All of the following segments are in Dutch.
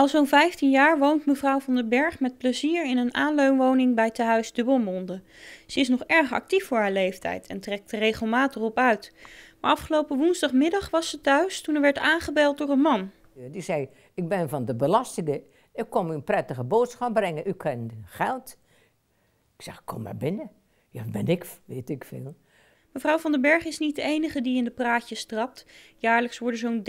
Al zo'n 15 jaar woont mevrouw van den Berg met plezier in een aanleunwoning bij tehuis Dubbelmonde. Ze is nog erg actief voor haar leeftijd en trekt er regelmatig op uit. Maar afgelopen woensdagmiddag was ze thuis toen er werd aangebeld door een man. Die zei, ik ben van de belastingen. Ik kom u een prettige boodschap brengen. U kent geld. Ik zeg, kom maar binnen. Ja, ben ik, weet ik veel. Mevrouw van den Berg is niet de enige die in de praatjes trapt. Jaarlijks worden zo'n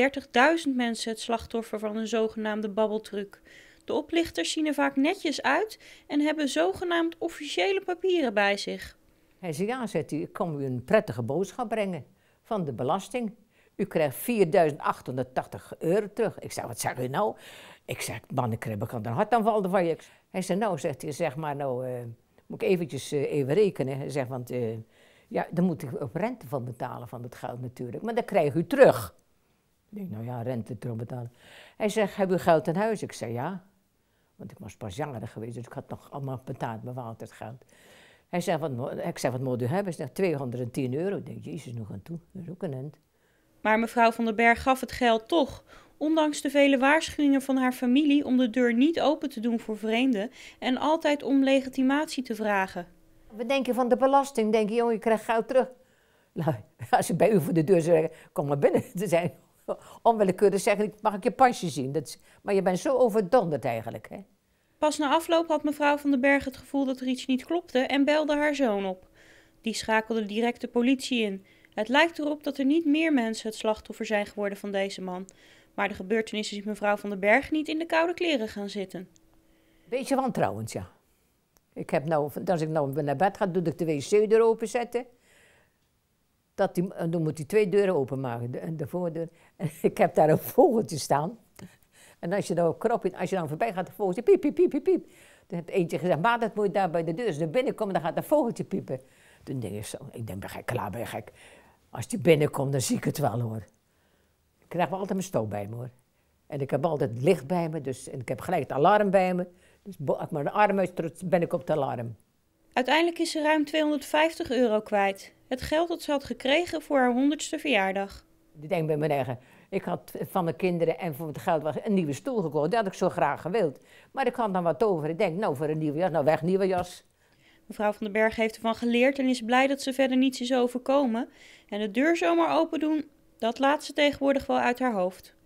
30.000 mensen het slachtoffer van een zogenaamde babbeltruc. De oplichters zien er vaak netjes uit en hebben zogenaamd officiële papieren bij zich. Hij zei, ja, u, ik kan u een prettige boodschap brengen van de belasting. U krijgt 4.880 euro terug. Ik zei, wat zeg u nou? Ik zeg, man, ik heb een hartaanval van je. Hij zei, nou, zegt hij, zeg maar, nou, eh, moet ik eventjes eh, even rekenen. Hij zegt, want... Eh, ja, dan moet ik ook rente van betalen van dat geld natuurlijk. Maar dat krijg u terug. Ik denk, nou ja, rente terug betalen. Hij zegt, heb u geld in huis? Ik zei, ja. Want ik was pas jonger geweest, dus ik had nog allemaal betaald, bewaald het geld. Hij zei, wat, ik zei, wat moet u hebben? Hij zegt, 210 euro. Ik denk, jezus, nog aan toe. Dat is ook een end. Maar mevrouw van den Berg gaf het geld toch. Ondanks de vele waarschuwingen van haar familie om de deur niet open te doen voor vreemden en altijd om legitimatie te vragen. We denken van de belasting? Denk je, joh, je krijgt goud terug. Nou, als ze bij u voor de deur zeggen, kom maar binnen. Ze zijn onwillekeurig zeggen, mag ik je pasje zien? Dat is, maar je bent zo overdonderd eigenlijk. Hè? Pas na afloop had mevrouw van den Berg het gevoel dat er iets niet klopte en belde haar zoon op. Die schakelde direct de politie in. Het lijkt erop dat er niet meer mensen het slachtoffer zijn geworden van deze man. Maar de gebeurtenissen is mevrouw van den Berg niet in de koude kleren gaan zitten. Beetje wantrouwend, ja. Ik heb nou, als ik nou naar bed ga, doe ik de wc deur openzetten. Dat die, en dan moet hij twee deuren openmaken, de, de voordeur. En ik heb daar een vogeltje staan. En als je dan nou krop in, als je dan voorbij gaat, de vogeltje piep, piep, piep, piep, piep. Dan heeft eentje gezegd, maar dat moet je daar bij de deur. Als ze binnenkomen dan gaat dat vogeltje piepen. Toen denk ik zo, ik denk, ben gek, klaar, ben gek. Als die binnenkomt, dan zie ik het wel hoor. Ik krijg altijd mijn stoel bij me hoor. En ik heb altijd licht bij me, dus, en ik heb gelijk het alarm bij me. Dus als ik mijn arm uit, ben ik op het alarm. Uiteindelijk is ze ruim 250 euro kwijt. Het geld dat ze had gekregen voor haar 100ste verjaardag. Ik denk bij mijn eigen, ik had van mijn kinderen en voor het geld een nieuwe stoel gekocht. Dat had ik zo graag gewild. Maar ik had dan wat over. Ik denk, nou voor een nieuwe jas, nou weg nieuwe jas. Mevrouw van den Berg heeft ervan geleerd en is blij dat ze verder niets is overkomen. En de deur zomaar open doen, dat laat ze tegenwoordig wel uit haar hoofd.